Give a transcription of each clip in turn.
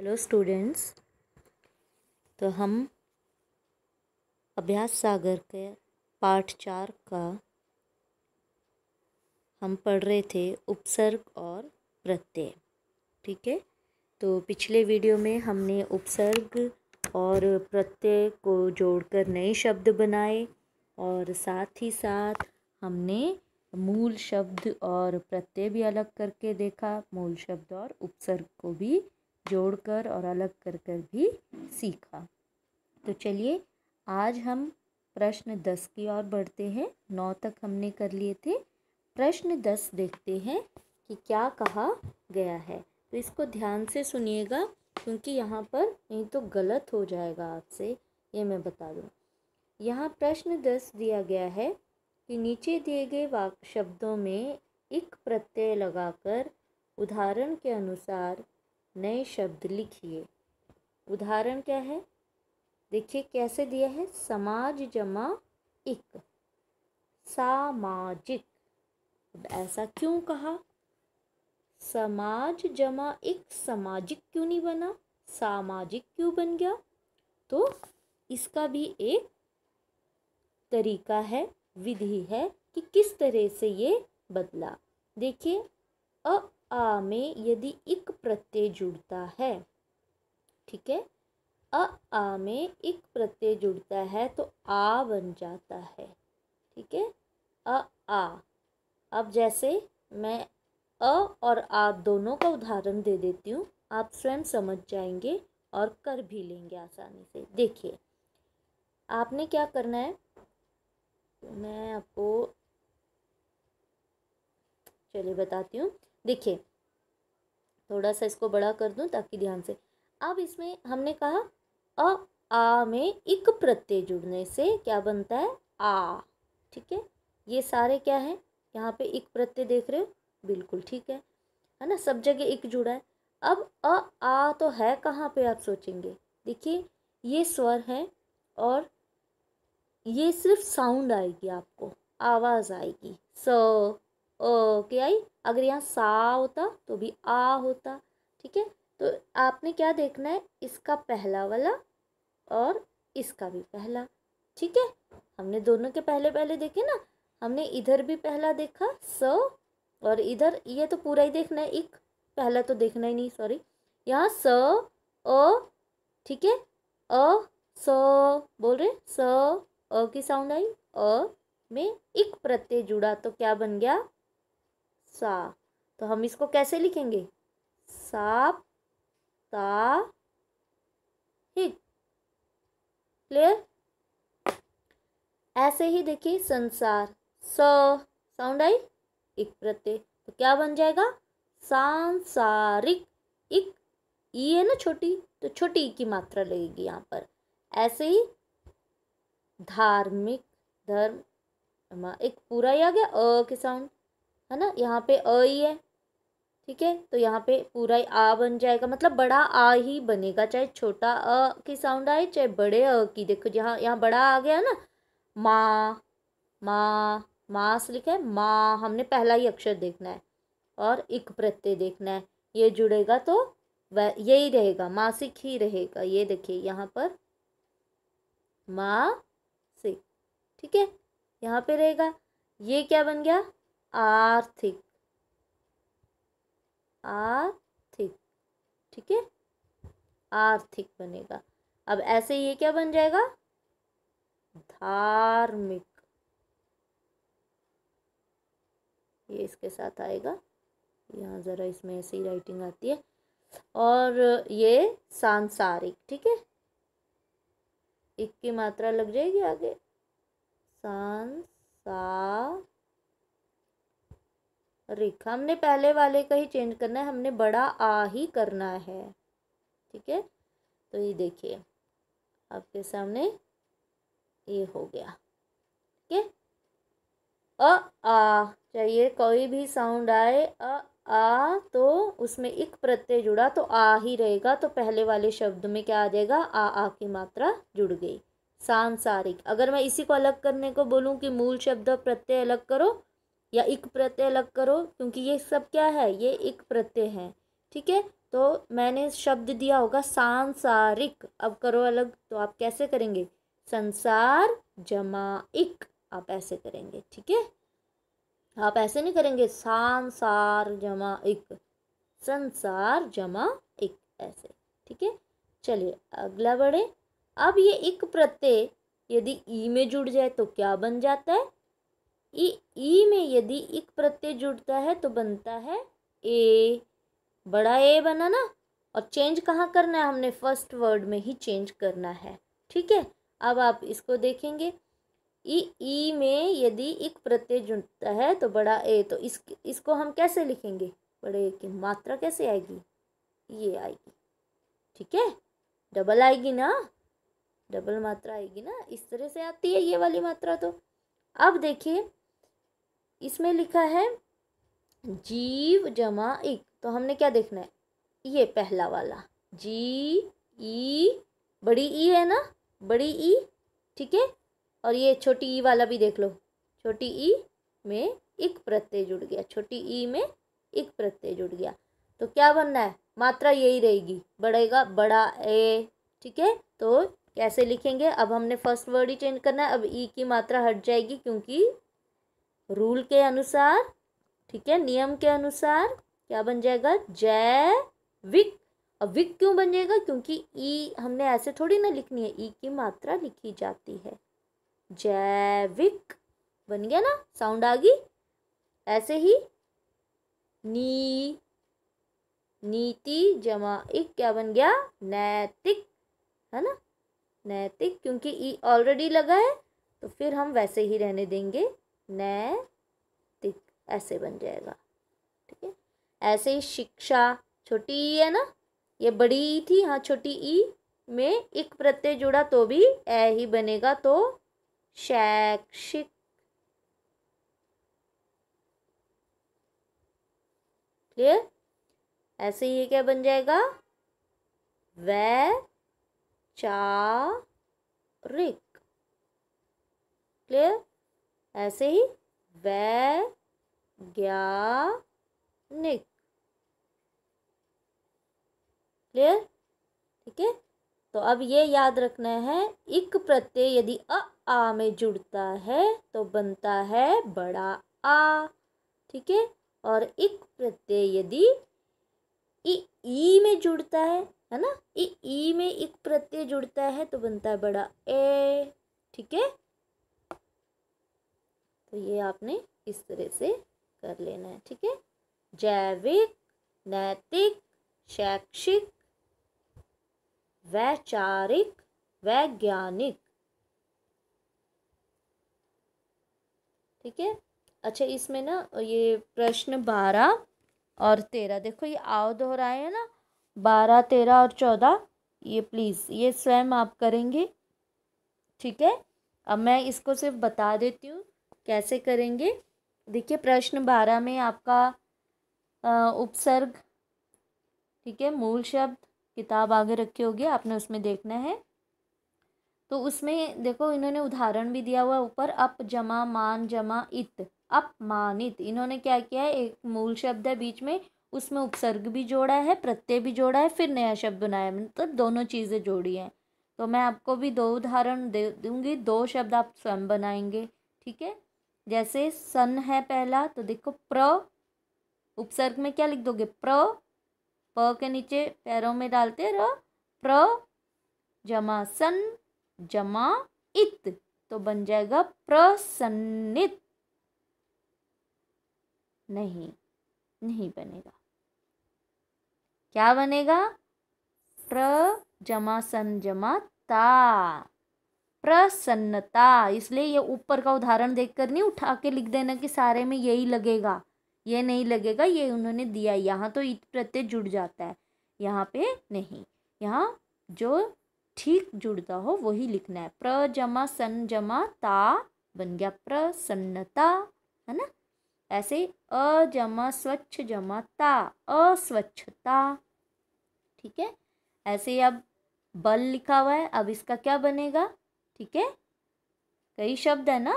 hello students तो हम अभ्यास सागर के पाठ चार का हम पढ़ रहे थे उपसर्ग और प्रत्यय ठीक है तो पिछले वीडियो में हमने उपसर्ग और प्रत्यय को जोड़कर नए शब्द बनाए और साथ ही साथ हमने मूल शब्द और प्रत्यय भी अलग करके देखा मूल शब्द और उपसर्ग को भी जोड़कर और अलग कर कर भी सीखा तो चलिए आज हम प्रश्न दस की ओर बढ़ते हैं नौ तक हमने कर लिए थे प्रश्न दस देखते हैं कि क्या कहा गया है तो इसको ध्यान से सुनिएगा क्योंकि यहाँ पर नहीं तो गलत हो जाएगा आपसे ये मैं बता दूँ यहाँ प्रश्न दस दिया गया है कि नीचे दिए गए वाक शब्दों में एक प्रत्यय लगाकर उदाहरण के अनुसार नए शब्द लिखिए उदाहरण क्या है देखिए कैसे दिया है समाज जमा इक सामाजिक अब ऐसा क्यों कहा समाज जमा एक सामाजिक क्यों नहीं बना सामाजिक क्यों बन गया तो इसका भी एक तरीका है विधि है कि किस तरह से ये बदला देखिए अ आ में यदि इक प्रत्यय जुड़ता है ठीक है अ आ में एक प्रत्यय जुड़ता है तो आ बन जाता है ठीक है अ आ अब जैसे मैं अ और आ दोनों का उदाहरण दे देती हूँ आप स्वयं समझ जाएंगे और कर भी लेंगे आसानी से देखिए आपने क्या करना है मैं आपको चलिए बताती हूँ देखिए थोड़ा सा इसको बड़ा कर दूं ताकि ध्यान से अब इसमें हमने कहा अ आ में एक प्रत्यय जुड़ने से क्या बनता है आ ठीक है ये सारे क्या है यहाँ पे एक प्रत्यय देख रहे हो बिल्कुल ठीक है है ना सब जगह एक जुड़ा है अब अ आ तो है कहाँ पे आप सोचेंगे देखिए ये स्वर है और ये सिर्फ साउंड आएगी आपको आवाज़ आएगी स ओ के आई अगर यहाँ सा होता तो भी आ होता ठीक है तो आपने क्या देखना है इसका पहला वाला और इसका भी पहला ठीक है हमने दोनों के पहले पहले देखे ना हमने इधर भी पहला देखा स और इधर ये तो पूरा ही देखना है एक पहला तो देखना ही नहीं सॉरी यहाँ स अ ठीक है अ स बोल रहे स अ की साउंड आई अ में एक प्रत्यय जुड़ा तो क्या बन गया सा तो हम इसको कैसे लिखेंगे साप ता हिक क्लियर ऐसे ही देखिए संसार स साउंड आई इक प्रत्यय तो क्या बन जाएगा सांसारिक इक ई है ना छोटी तो छोटी की मात्रा लगेगी यहाँ पर ऐसे ही धार्मिक धर्म एक पूरा ही आ गया अ के साउंड है ना यहाँ पे अ ही है ठीक है तो यहाँ पे पूरा ही आ बन जाएगा मतलब बड़ा आ ही बनेगा चाहे छोटा अ की साउंड आए चाहे बड़े अ की देखो जहाँ यहाँ बड़ा आ गया ना माँ माँ मास लिखा है माँ हमने पहला ही अक्षर देखना है और एक प्रत्यय देखना है ये जुड़ेगा तो वह यही रहेगा मासिक ही रहेगा ये देखिए यहाँ पर मा सिक ठीक है यहाँ पे रहेगा ये क्या बन गया आर्थिक आर्थिक ठीक है आर्थिक बनेगा अब ऐसे ये क्या बन जाएगा धार्मिक ये इसके साथ आएगा यहाँ ज़रा इसमें ऐसे ही राइटिंग आती है और ये सांसारिक ठीक है एक की मात्रा लग जाएगी आगे सांसार रिख हमने पहले वाले का ही चेंज करना है हमने बड़ा आ ही करना है ठीक है तो ये देखिए आपके सामने ये हो गया ठीक है अ आ चाहिए कोई भी साउंड आए अ आ तो उसमें एक प्रत्यय जुड़ा तो आ ही रहेगा तो पहले वाले शब्द में क्या आ जाएगा आ आ की मात्रा जुड़ गई सांसारिक अगर मैं इसी को अलग करने को बोलूं कि मूल शब्द प्रत्यय अलग करो या इक प्रत्यय अलग करो क्योंकि ये सब क्या है ये इक प्रत्यय है ठीक है तो मैंने शब्द दिया होगा सांसारिक अब करो अलग तो आप कैसे करेंगे संसार जमा इक आप ऐसे करेंगे ठीक है आप ऐसे नहीं करेंगे सांसार जमा इक संसार जमा इक ऐसे ठीक है चलिए अगला बढ़े अब ये इक प्रत्यय यदि ई में जुड़ जाए तो क्या बन जाता है ई ई में यदि एक प्रत्यय जुड़ता है तो बनता है ए बड़ा ए बना ना और चेंज कहाँ करना है हमने फर्स्ट वर्ड में ही चेंज करना है ठीक है अब आप इसको देखेंगे ई ई में यदि एक प्रत्यय जुड़ता है तो बड़ा ए तो इस इसको हम कैसे लिखेंगे बड़े ए की मात्रा कैसे आएगी ये आएगी ठीक है डबल आएगी ना डबल मात्रा आएगी ना इस तरह से आती है ये वाली मात्रा तो अब देखिए इसमें लिखा है जीव जमा इक तो हमने क्या देखना है ये पहला वाला जी ई बड़ी ई है ना बड़ी ई ठीक है और ये छोटी ई वाला भी देख लो छोटी ई में एक प्रत्यय जुड़ गया छोटी ई में एक प्रत्यय जुड़ गया तो क्या बनना है मात्रा यही रहेगी बढ़ेगा बड़ा ए ठीक है तो कैसे लिखेंगे अब हमने फर्स्ट वर्ड ही चेंज करना है अब ई e की मात्रा हट जाएगी क्योंकि रूल के अनुसार ठीक है नियम के अनुसार क्या बन जाएगा जैविक अब विक क्यों बन जाएगा क्योंकि ई हमने ऐसे थोड़ी ना लिखनी है ई की मात्रा लिखी जाती है जैविक बन गया ना साउंड आ गई ऐसे ही नी नीति जमा एक क्या बन गया नैतिक है ना नैतिक क्योंकि ई ऑलरेडी लगा है तो फिर हम वैसे ही रहने देंगे नैतिक ऐसे बन जाएगा ठीक है ऐसे ही शिक्षा छोटी ई है ना ये बड़ी ई थी हाँ छोटी ई में एक प्रत्यय जुड़ा तो भी ए ही बनेगा तो शैक्षिक क्लियर ऐसे ही क्या बन जाएगा वैचारिक क्लियर ऐसे ही वैज्ञानिक क्लियर ठीक है तो अब ये याद रखना है इक प्रत्यय यदि अ आ में जुड़ता है तो बनता है बड़ा आ ठीक है और इक प्रत्यय यदि इ ई में जुड़ता है है ना इ ई में इक प्रत्यय जुड़ता है तो बनता है बड़ा ए ठीक है तो ये आपने इस तरह से कर लेना है ठीक है जैविक नैतिक शैक्षिक वैचारिक वैज्ञानिक ठीक है अच्छा इसमें ना ये प्रश्न बारह और तेरह देखो ये आओ दोहराए हैं ना बारह तेरह और चौदह ये प्लीज़ ये स्वयं आप करेंगे ठीक है अब मैं इसको सिर्फ बता देती हूँ कैसे करेंगे देखिए प्रश्न बारह में आपका उपसर्ग ठीक है मूल शब्द किताब आगे रखी होगी आपने उसमें देखना है तो उसमें देखो इन्होंने उदाहरण भी दिया हुआ ऊपर अप जमा मान जमा इत अपमानित इन्होंने क्या किया है एक मूल शब्द है बीच में उसमें उपसर्ग भी जोड़ा है प्रत्यय भी जोड़ा है फिर नया शब्द बनाया मतलब दोनों चीज़ें जोड़ी हैं तो मैं आपको भी दो उदाहरण दे दूँगी दो शब्द आप स्वयं बनाएंगे ठीक है जैसे सन है पहला तो देखो प्र उपसर्ग में क्या लिख दोगे प्र प के नीचे पैरों में डालते रह प्र जमा सन जमा इत तो बन जाएगा प्रसन्नित नहीं नहीं बनेगा क्या बनेगा प्र जमा सन जमा ता प्रसन्नता इसलिए ये ऊपर का उदाहरण देखकर नहीं उठा के लिख देना कि सारे में यही लगेगा ये नहीं लगेगा ये उन्होंने दिया यहाँ तो इत प्रत्यय जुड़ जाता है यहाँ पे नहीं यहाँ जो ठीक जुड़ता हो वही लिखना है प्र जमा सन जमा ता बन गया प्रसन्नता है ना ऐसे अ जमा स्वच्छ जमा ता अस्वच्छता ठीक है ऐसे अब बल लिखा हुआ है अब इसका क्या बनेगा ठीक है कई शब्द है ना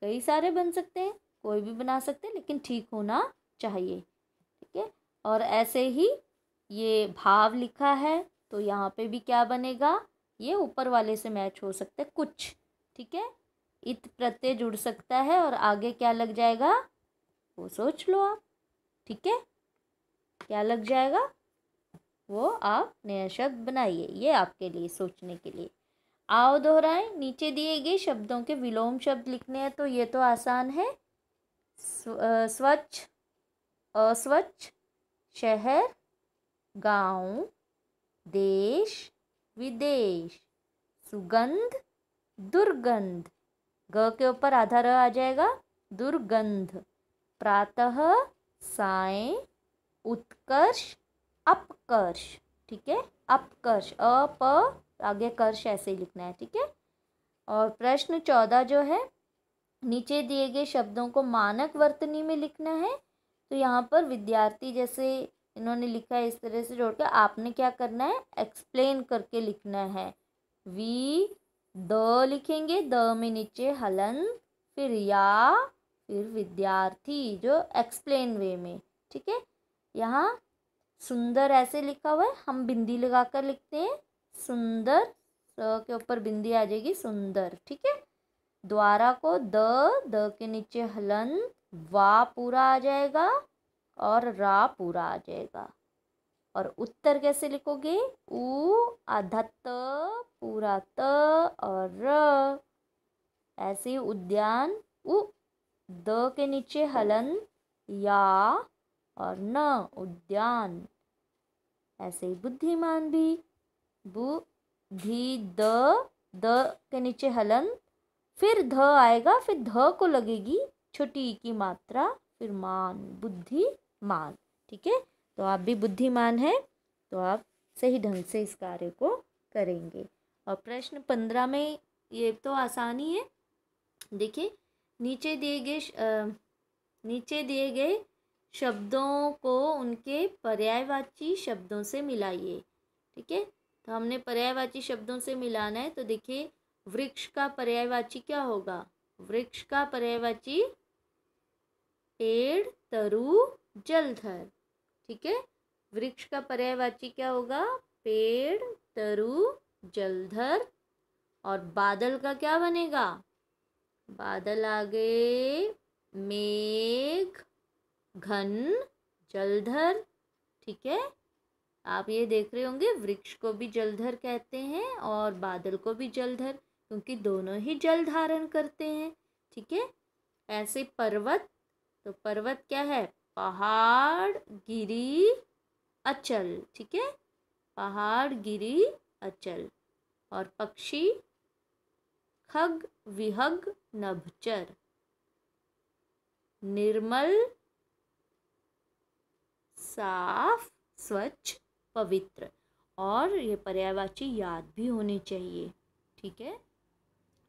कई सारे बन सकते हैं कोई भी बना सकते हैं लेकिन ठीक होना चाहिए ठीक है और ऐसे ही ये भाव लिखा है तो यहाँ पे भी क्या बनेगा ये ऊपर वाले से मैच हो सकते कुछ ठीक है इत प्रत्यय जुड़ सकता है और आगे क्या लग जाएगा वो सोच लो आप ठीक है क्या लग जाएगा वो आप नया शब्द बनाइए ये आपके लिए सोचने के लिए आओ दोहराएं नीचे दिए गए शब्दों के विलोम शब्द लिखने हैं तो ये तो आसान है स्वच्छ अस्वच्छ शहर गांव देश विदेश सुगंध दुर्गंध ग के ऊपर आधार आ जाएगा दुर्गंध प्रातः साय उत्कर्ष अपकर्ष ठीक है अपकर्ष अप आगे कर्ष ऐसे ही लिखना है ठीक है और प्रश्न चौदह जो है नीचे दिए गए शब्दों को मानक वर्तनी में लिखना है तो यहाँ पर विद्यार्थी जैसे इन्होंने लिखा है इस तरह से जोड़ के आपने क्या करना है एक्सप्लेन करके लिखना है वी द लिखेंगे द में नीचे हलन फिर या फिर विद्यार्थी जो एक्सप्लेन वे में ठीक है यहाँ सुंदर ऐसे लिखा हुआ है हम बिंदी लगा कर लिखते हैं सुंदर स के ऊपर बिंदी आ जाएगी सुंदर ठीक है द्वारा को द द के नीचे हलन वा पूरा आ जाएगा और रा पूरा आ जाएगा और उत्तर कैसे लिखोगे उ आधा त पूरा त और र ऐसे ही उद्यान उ द के नीचे हलन या और न उद्यान ऐसे ही बुद्धिमान भी बु धी द द के नीचे हलन फिर ध आएगा फिर ध को लगेगी छोटी की मात्रा फिर मान बुद्धिमान ठीक है तो आप भी बुद्धिमान हैं तो आप सही ढंग से इस कार्य को करेंगे और प्रश्न पंद्रह में ये तो आसानी है देखिए नीचे दिए गए नीचे दिए गए शब्दों को उनके पर्यायवाची शब्दों से मिलाइए ठीक है तो हमने पर्यायवाची शब्दों से मिलाना है तो देखिए वृक्ष का पर्यायवाची क्या होगा वृक्ष का पर्यायवाची पेड़ तरु जलधर ठीक है वृक्ष का पर्यायवाची क्या होगा पेड़ तरु जलधर और बादल का क्या बनेगा बादल आ गए मेघ घन जलधर ठीक है आप ये देख रहे होंगे वृक्ष को भी जलधर कहते हैं और बादल को भी जलधर क्योंकि दोनों ही जल धारण करते हैं ठीक है ऐसे पर्वत तो पर्वत क्या है पहाड़ गिरी अचल ठीक है पहाड़ गिरी अचल और पक्षी खग विहग नभचर निर्मल साफ स्वच्छ पवित्र और ये पर्यायवाची याद भी होनी चाहिए ठीक है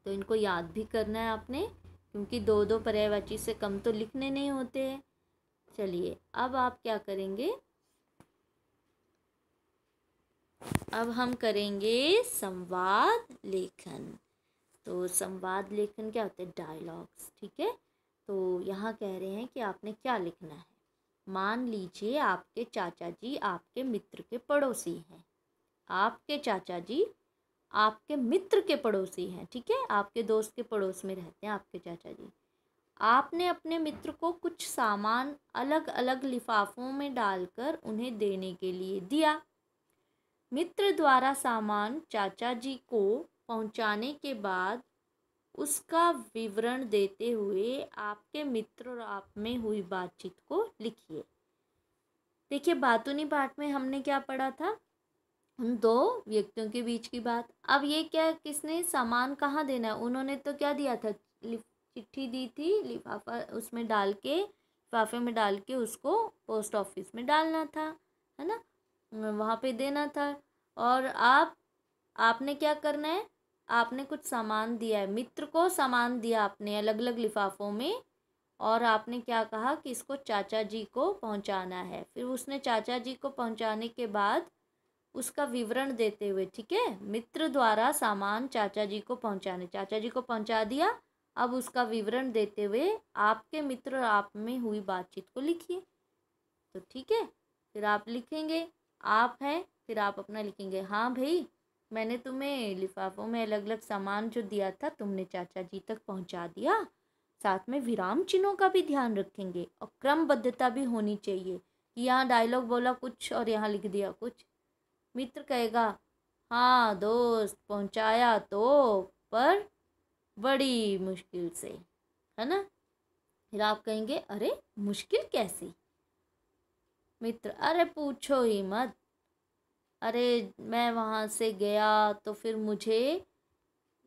तो इनको याद भी करना है आपने क्योंकि दो दो पर्यायवाची से कम तो लिखने नहीं होते हैं चलिए अब आप क्या करेंगे अब हम करेंगे संवाद लेखन तो संवाद लेखन क्या होता है डायलॉग्स ठीक है तो यहाँ कह रहे हैं कि आपने क्या लिखना है मान लीजिए आपके चाचा जी आपके मित्र के पड़ोसी हैं आपके चाचा जी आपके मित्र के पड़ोसी हैं ठीक है आपके दोस्त के पड़ोस में रहते हैं आपके चाचा जी आपने अपने मित्र को कुछ सामान अलग अलग लिफाफों में डालकर उन्हें देने के लिए दिया मित्र द्वारा सामान चाचा जी को पहुंचाने के बाद उसका विवरण देते हुए आपके मित्र और आप में हुई बातचीत को लिखिए देखिए बातूनी पाठ में हमने क्या पढ़ा था उन दो व्यक्तियों के बीच की बात अब ये क्या किसने सामान कहाँ देना है उन्होंने तो क्या दिया था चिट्ठी दी थी लिफाफा उसमें डाल के लिफाफे में डाल के उसको पोस्ट ऑफिस में डालना था है ना वहाँ पे देना था और आप आपने क्या करना है आपने कुछ सामान दिया है मित्र को सामान दिया आपने अलग अलग लिफाफों में और आपने क्या कहा कि इसको चाचा जी को पहुंचाना है फिर उसने चाचा जी को पहुंचाने के बाद उसका विवरण देते हुए ठीक है मित्र द्वारा सामान चाचा जी को पहुंचाने चाचा जी को पहुंचा दिया अब उसका विवरण देते हुए आपके मित्र और आप में हुई बातचीत को लिखिए तो ठीक है फिर आप लिखेंगे आप हैं फिर आप अपना लिखेंगे हाँ भाई मैंने तुम्हें लिफाफों में अलग अलग सामान जो दिया था तुमने चाचा जी तक पहुंचा दिया साथ में विराम चिन्हों का भी ध्यान रखेंगे और क्रमबद्धता भी होनी चाहिए कि यहाँ डायलॉग बोला कुछ और यहाँ लिख दिया कुछ मित्र कहेगा हाँ दोस्त पहुँचाया तो पर बड़ी मुश्किल से है ना फिर आप कहेंगे अरे मुश्किल कैसी मित्र अरे पूछो ही मत अरे मैं वहाँ से गया तो फिर मुझे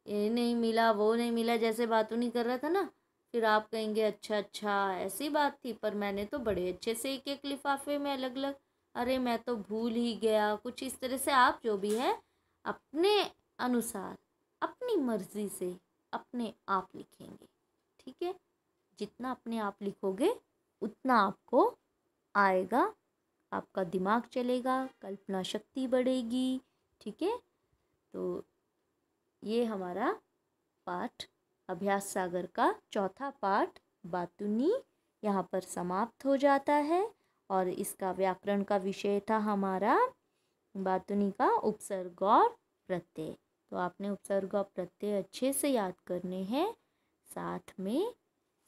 ये नहीं मिला वो नहीं मिला जैसे बात नहीं कर रहा था ना फिर आप कहेंगे अच्छा अच्छा ऐसी बात थी पर मैंने तो बड़े अच्छे से एक एक लिफाफे में अलग अलग अरे मैं तो भूल ही गया कुछ इस तरह से आप जो भी है अपने अनुसार अपनी मर्जी से अपने आप लिखेंगे ठीक है जितना अपने आप लिखोगे उतना आपको आएगा आपका दिमाग चलेगा कल्पना शक्ति बढ़ेगी ठीक है तो ये हमारा पाठ अभ्यास सागर का चौथा पाठ बातुनी यहाँ पर समाप्त हो जाता है और इसका व्याकरण का विषय था हमारा बातुनी का उपसर्ग और प्रत्यय तो आपने उपसर्ग और प्रत्यय अच्छे से याद करने हैं साथ में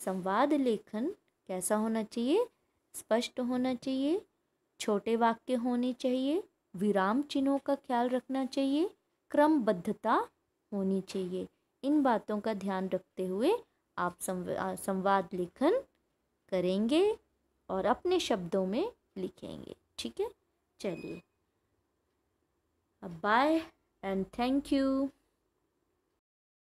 संवाद लेखन कैसा होना चाहिए स्पष्ट होना चाहिए छोटे वाक्य होने चाहिए विराम चिन्हों का ख्याल रखना चाहिए क्रमबद्धता होनी चाहिए इन बातों का ध्यान रखते हुए आप संवाद लेखन करेंगे और अपने शब्दों में लिखेंगे ठीक है चलिए अब बाय एंड थैंक यू